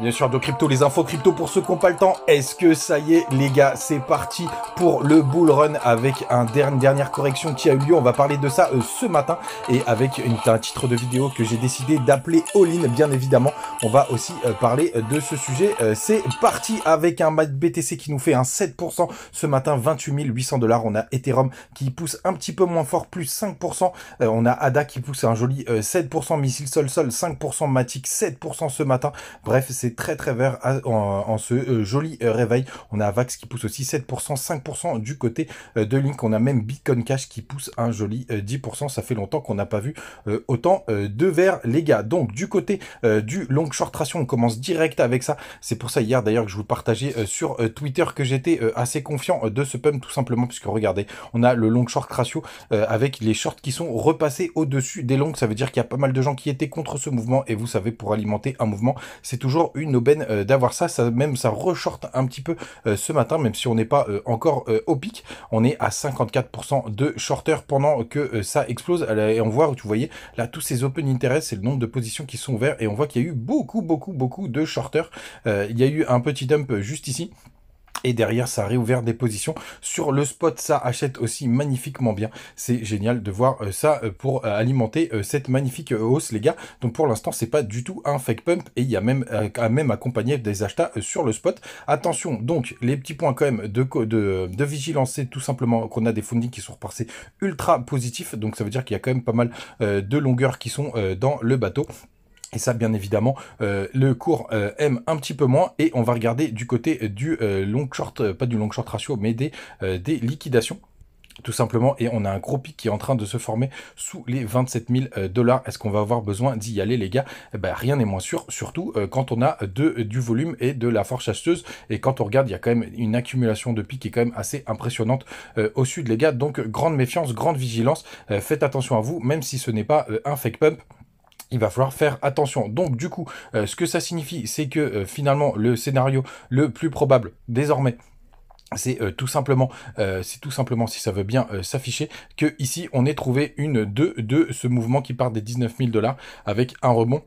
Bien sûr, de crypto, les infos crypto pour ceux qui n'ont pas le temps. Est-ce que ça y est, les gars, c'est parti pour le bull run avec un dernier, dernière correction qui a eu lieu. On va parler de ça euh, ce matin et avec un titre de vidéo que j'ai décidé d'appeler All In, bien évidemment. On va aussi euh, parler euh, de ce sujet. c'est parti avec un BTC qui nous fait un 7% ce matin, 28 800 dollars. On a Ethereum qui pousse un petit peu moins fort, plus 5%. on a ADA qui pousse un joli 7%, Missile Sol Sol 5%, Matic 7% ce matin. Bref, c'est très très vert en, ce euh, joli euh, réveil. On a Vax qui pousse aussi 7%, 5% du côté euh, de Link. On a même Bitcoin Cash qui pousse un joli 10%. Ça fait longtemps qu'on n'a pas vu autant de vert les gars. Donc du côté du long short ratio, on commence direct avec ça. C'est pour ça hier d'ailleurs que je vous partageais sur Twitter que j'étais assez confiant de ce pump tout simplement puisque regardez, on a le long short ratio avec les shorts qui sont repassés au-dessus des longs, Ça veut dire qu'il y a pas mal de gens qui étaient contre ce mouvement et vous savez pour alimenter un mouvement, c'est toujours une une aubaine euh, d'avoir ça. Ça même ça re-short un petit peu euh, ce matin, même si on n'est pas euh, encore au pic. On est à 54% de shorter pendant que ça explose. Et on voit, tu voyez, là tous ces open interest, c'est le nombre de positions qui sont ouvertes et on voit qu'il y a eu beaucoup, beaucoup, beaucoup de shorters. il y a eu un petit dump juste ici. Et derrière, ça a réouvert des positions sur le spot. Ça achète aussi magnifiquement bien. C'est génial de voir euh, ça euh, pour euh, alimenter cette magnifique hausse, les gars. Donc pour l'instant, c'est pas du tout un fake pump et il y a même, même accompagné des achats sur le spot. Attention, donc les petits points quand même de, vigilance, c'est tout simplement qu'on a des fundings qui sont repassés ultra positifs. Donc ça veut dire qu'il y a quand même pas mal de longueurs qui sont dans le bateau. Et ça, bien évidemment, euh, le cours euh, aime un petit peu moins. Et on va regarder du côté euh, du long short, pas du long short ratio, mais des, des liquidations tout simplement et on a un gros pic qui est en train de se former sous les 27 000 dollars est-ce qu'on va avoir besoin d'y aller les gars eh ben, rien n'est moins sûr surtout quand on a de, du volume et de la force chasseuse. et quand on regarde il y a quand même une accumulation de pics qui est quand même assez impressionnante au sud les gars donc grande méfiance grande vigilance faites attention à vous même si ce n'est pas un fake pump il va falloir faire attention. Donc du coup, euh, ce que ça signifie, c'est que euh, finalement le scénario le plus probable désormais c'est euh, tout simplement, c'est tout simplement si ça veut bien s'afficher, que ici on ait trouvé une 2 de ce mouvement qui part des 19 000 dollars avec un rebond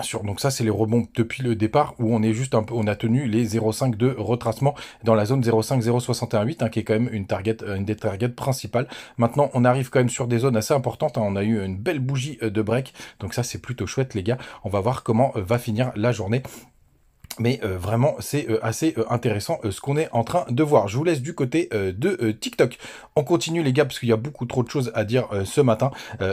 sur, donc ça, c'est les rebonds depuis le départ où on est juste un peu, on a tenu les 0,5 de retracement dans la zone 0,5-0,618, hein, qui est quand même une target, euh, une des targets principales. Maintenant, on arrive quand même sur des zones assez importantes. Hein. on a eu une belle bougie euh, de break, donc ça, c'est plutôt chouette, les gars. On va voir comment euh, va finir la journée mais euh, vraiment, c'est euh, assez euh, intéressant ce qu'on est en train de voir. Je vous laisse du côté de TikTok. On continue les gars parce qu'il y a beaucoup trop de choses à dire ce matin.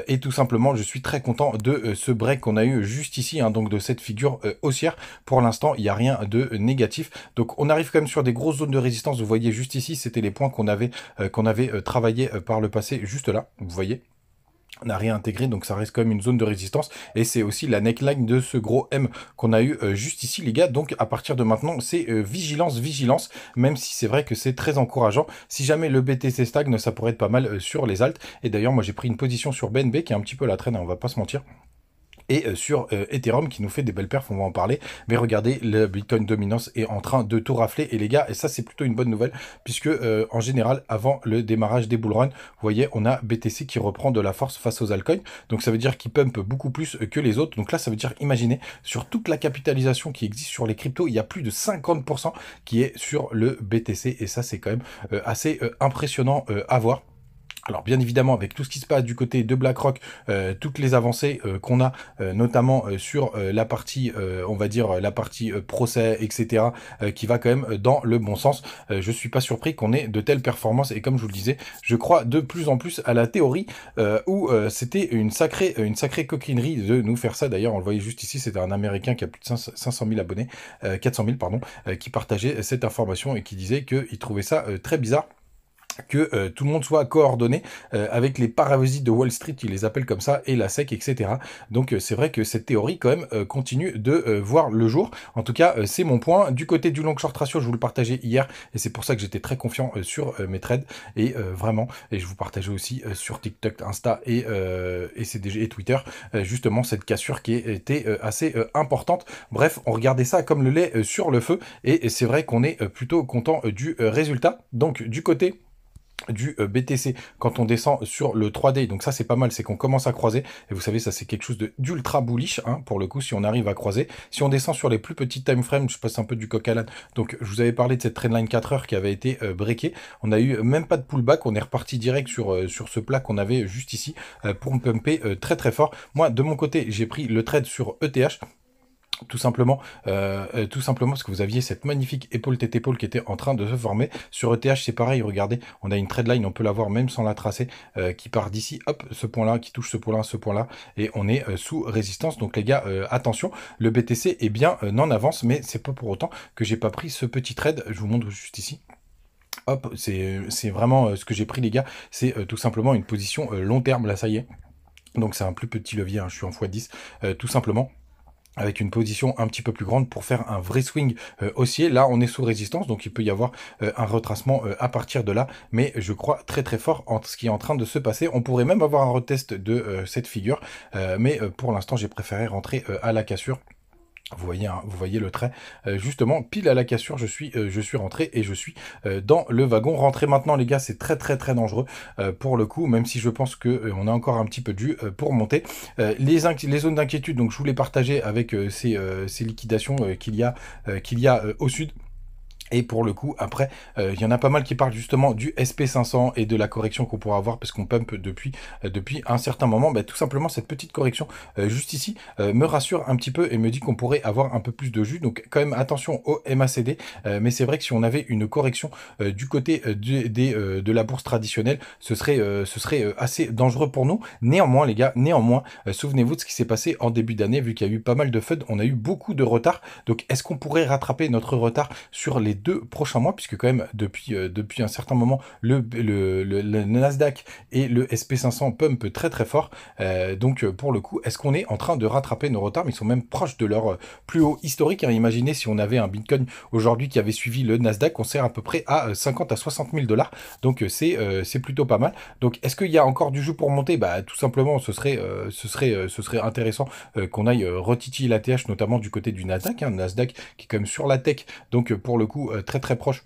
et tout simplement, je suis très content de ce break qu'on a eu juste ici, hein, donc de cette figure haussière. Pour l'instant, il n'y a rien de négatif. Donc on arrive quand même sur des grosses zones de résistance. Vous voyez juste ici, c'était les points qu'on avait, qu'on avait travaillé par le passé, juste là. Vous voyez n'a rien intégré, donc ça reste quand même une zone de résistance. Et c'est aussi la neckline de ce gros M qu'on a eu euh, juste ici, les gars. Donc à partir de maintenant, c'est euh, vigilance, vigilance, même si c'est vrai que c'est très encourageant. Si jamais le BTC stagne, ça pourrait être pas mal euh, sur les altes. Et d'ailleurs, moi j'ai pris une position sur BNB qui est un petit peu la traîne, hein, on va pas se mentir et euh, sur euh, Ethereum qui nous fait des belles perfs, on va en parler. Mais regardez, le Bitcoin dominance est en train de tout rafler et les gars, et ça c'est plutôt une bonne nouvelle puisque euh, en général avant le démarrage des bullruns, vous voyez, on a BTC qui reprend de la force face aux altcoins. Donc ça veut dire qu'il pump beaucoup plus que les autres. Donc là, ça veut dire imaginez sur toute la capitalisation qui existe sur les cryptos, il y a plus de 50% qui est sur le BTC et ça c'est quand même assez impressionnant à voir. Alors bien évidemment, avec tout ce qui se passe du côté de BlackRock, euh, toutes les avancées euh, qu'on a, euh, notamment sur la partie, on va dire, la partie procès, etc., qui va quand même dans le bon sens. je suis pas surpris qu'on ait de telles performances. Et comme je vous le disais, je crois de plus en plus à la théorie où c'était une sacrée, une sacrée coquinerie de nous faire ça. D'ailleurs, on le voyait juste ici, c'était un Américain qui a plus de 500 000 abonnés, 400 000, pardon, qui partageait cette information et qui disait qu'il trouvait ça très bizarre que euh, tout le monde soit coordonné euh, avec les parasites de Wall Street, qui les appellent comme ça, et la SEC, etc. Donc euh, c'est vrai que cette théorie quand même continue de voir le jour. En tout cas, c'est mon point. Du côté du long short ratio, je vous le partageais hier, et c'est pour ça que j'étais très confiant sur mes trades, et vraiment, et je vous partageais aussi sur TikTok, Insta et, et CDG et Twitter, justement cette cassure qui était assez importante. Bref, on regardait ça comme le lait sur le feu, et c'est vrai qu'on est plutôt content du résultat. Donc du côté du euh, BTC quand on descend sur le 3D. Donc ça c'est pas mal, c'est qu'on commence à croiser. Et vous savez, ça c'est quelque chose d'ultra bullish, hein, pour le coup, si on arrive à croiser. Si on descend sur les plus petits time frames, je passe un peu du coq à l'âne. Donc je vous avais parlé de cette trendline 4 heures qui avait été euh, breakée. On a eu même pas de pullback, on est reparti direct sur, euh, sur ce plat qu'on avait juste ici pour me pumper très très fort. Moi de mon côté, j'ai pris le trade sur ETH tout simplement, euh, euh, tout simplement parce que vous aviez cette magnifique épaule tête épaule qui était en train de se former. Sur ETH, c'est pareil, regardez, on a une trade line, on peut la voir même sans la tracer, euh, qui part d'ici, hop, ce point-là, qui touche ce point-là, ce point-là, et on est sous résistance. Donc les gars, attention, le BTC est eh bien en avance, mais c'est pas pour autant que j'ai pas pris ce petit trade. Je vous montre juste ici. Hop, c'est vraiment ce que j'ai pris les gars, c'est tout simplement une position long terme, là ça y est. Donc c'est un plus petit levier, hein, je suis en x10, tout simplement avec une position un petit peu plus grande pour faire un vrai swing euh, haussier. Là, on est sous résistance, donc il peut y avoir euh, un retracement euh, à partir de là, mais je crois très très fort en ce qui est en train de se passer. On pourrait même avoir un retest de cette figure, mais pour l'instant, j'ai préféré rentrer à la cassure. Vous voyez, vous voyez le trait, euh, justement, pile à la cassure, je suis, euh, je suis rentré et je suis euh, dans le wagon. Rentré maintenant, les gars, c'est très très très dangereux pour le coup, même si je pense que on a encore un petit peu de pour monter. les, les zones d'inquiétude, donc je voulais partager avec ces, liquidations qu'il y a, qu'il y a au sud. Et pour le coup, après, euh, il y en a pas mal qui parlent justement du SP500 et de la correction qu'on pourra avoir parce qu'on pump depuis, euh, depuis un certain moment. Bah, tout simplement, cette petite correction euh, juste ici me rassure un petit peu et me dit qu'on pourrait avoir un peu plus de jus. Donc quand même, attention au MACD. mais c'est vrai que si on avait une correction du côté de, de, la bourse traditionnelle, ce serait, ce serait assez dangereux pour nous. Néanmoins, les gars, néanmoins, souvenez-vous de ce qui s'est passé en début d'année. Vu qu'il y a eu pas mal de FUD, on a eu beaucoup de retard. Donc est-ce qu'on pourrait rattraper notre retard sur les deux prochains mois, puisque quand même depuis, euh, depuis un certain moment, le, Nasdaq et le SP500 pump très très fort. Euh, donc euh, pour le coup, est-ce qu'on est en train de rattraper nos retards Ils sont même proches de leur plus haut historique. Hein. Imaginez si on avait un Bitcoin aujourd'hui qui avait suivi le Nasdaq, on sert à peu près à 50 à 60 000 dollars. Donc c'est c'est plutôt pas mal. Donc est-ce qu'il y a encore du jeu pour monter Bah tout simplement, ce serait, ce serait, ce serait intéressant qu'on aille retitiller l'ATH notamment du côté du Nasdaq. un hein. Nasdaq qui est quand même sur la tech. Donc pour le coup, euh, très très proche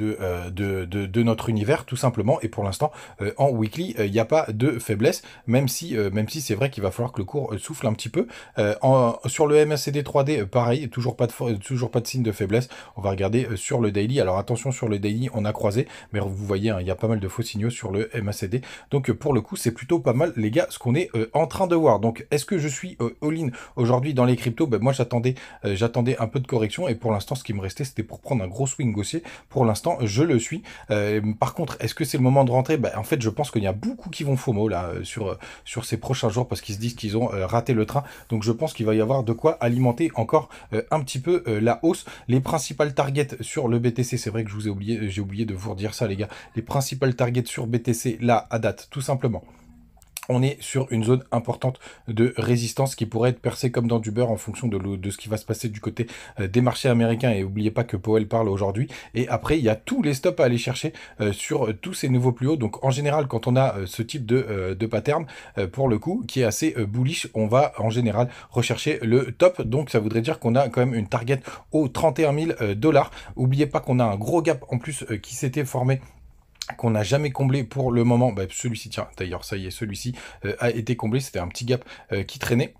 euh, de, de, notre univers tout simplement et pour l'instant euh, en weekly il euh, n'y a pas de faiblesse même si même si c'est vrai qu'il va falloir que le cours souffle un petit peu sur le MACD 3D pareil toujours pas de toujours pas de signe de faiblesse on va regarder sur le daily alors attention sur le daily on a croisé mais vous voyez hein, il y a pas mal de faux signaux sur le MACD donc pour le coup c'est plutôt pas mal les gars ce qu'on est en train de voir donc est-ce que je suis all-in aujourd'hui dans les cryptos ben, moi j'attendais j'attendais un peu de correction et pour l'instant ce qui me restait c'était pour prendre un gros swing haussier pour je le suis. Euh, par contre, est-ce que c'est le moment de rentrer ben, En fait, je pense qu'il y a beaucoup qui vont FOMO là euh, sur, euh, sur ces prochains jours parce qu'ils se disent qu'ils ont raté le train. Donc, je pense qu'il va y avoir de quoi alimenter encore un petit peu la hausse. Les principales targets sur le BTC, c'est vrai que je vous ai oublié, j'ai oublié de vous redire ça, les gars. Les principales targets sur BTC là à date, tout simplement on est sur une zone importante de résistance qui pourrait être percée comme dans du beurre en fonction de, ce qui va se passer du côté euh, des marchés américains. Et n'oubliez pas que Powell parle aujourd'hui. Et après, il y a tous les stops à aller chercher euh, sur euh, tous ces nouveaux plus hauts. Donc en général, quand on a ce type de, de pattern, pour le coup, qui est assez bullish, on va en général rechercher le top. Donc ça voudrait dire qu'on a quand même une target aux 31 000 dollars. N'oubliez pas qu'on a un gros gap en plus qui s'était formé qu'on n'a jamais comblé pour le moment. Bah, celui-ci, tiens, d'ailleurs, ça y est, celui-ci euh, a été comblé. C'était un petit gap euh, qui traînait.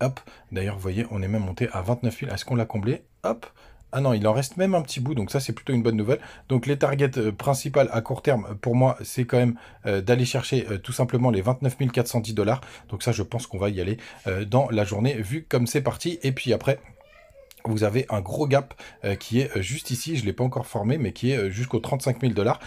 Hop, d'ailleurs, vous voyez, on est même monté à 29 000. Est-ce qu'on l'a comblé Hop, ah non, il en reste même un petit bout, donc ça c'est plutôt une bonne nouvelle. Donc les targets euh, principales à court terme, pour moi, c'est quand même d'aller chercher tout simplement les 29 410 dollars. Donc ça, je pense qu'on va y aller dans la journée, vu comme c'est parti. Et puis après, vous avez un gros gap euh, qui est euh, juste ici, je ne l'ai pas encore formé, mais qui est euh, jusqu'aux 35 000 dollars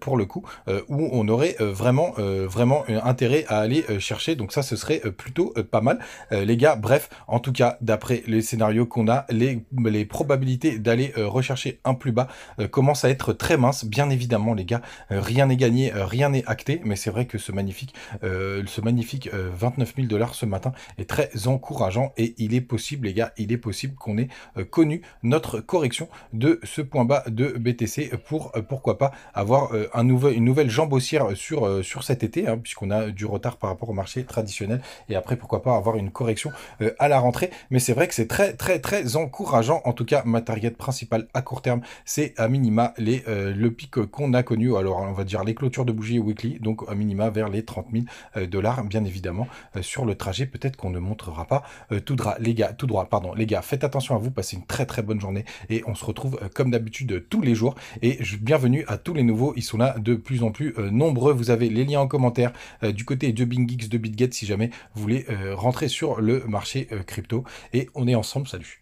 pour le coup, où on aurait vraiment, vraiment intérêt à aller chercher. Donc ça, ce serait plutôt pas mal. les gars, bref, en tout cas, d'après les scénarios qu'on a, les, les probabilités d'aller rechercher un plus bas commencent à être très minces. Bien évidemment, les gars, rien n'est gagné, rien n'est acté, mais c'est vrai que ce magnifique, ce magnifique 29 000 dollars ce matin est très encourageant et il est possible, les gars, il est possible qu'on ait euh, connu notre correction de ce point bas de BTC pour euh, pourquoi pas avoir euh, un nouvel, une nouvelle jambe sur, sur cet été, hein, puisqu'on a du retard par rapport au marché traditionnel, et après pourquoi pas avoir une correction à la rentrée. Mais c'est vrai que c'est très très très encourageant. En tout cas, ma target principale à court terme, c'est à minima les, le pic qu'on a connu. Alors on va dire les clôtures de bougies weekly, donc à minima vers les 30 000 dollars, bien évidemment, sur le trajet. Peut-être qu'on ne montrera pas tout droit, les gars, tout droit, pardon, les gars, faites attention à vous vous, passez une très très bonne journée et on se retrouve euh, comme d'habitude euh, tous les jours. Et bienvenue à tous les nouveaux, ils sont là de plus en plus euh, nombreux. Vous avez les liens en commentaire du côté de Geeks, de BitGet si jamais vous voulez rentrer sur le marché crypto. Et on est ensemble, salut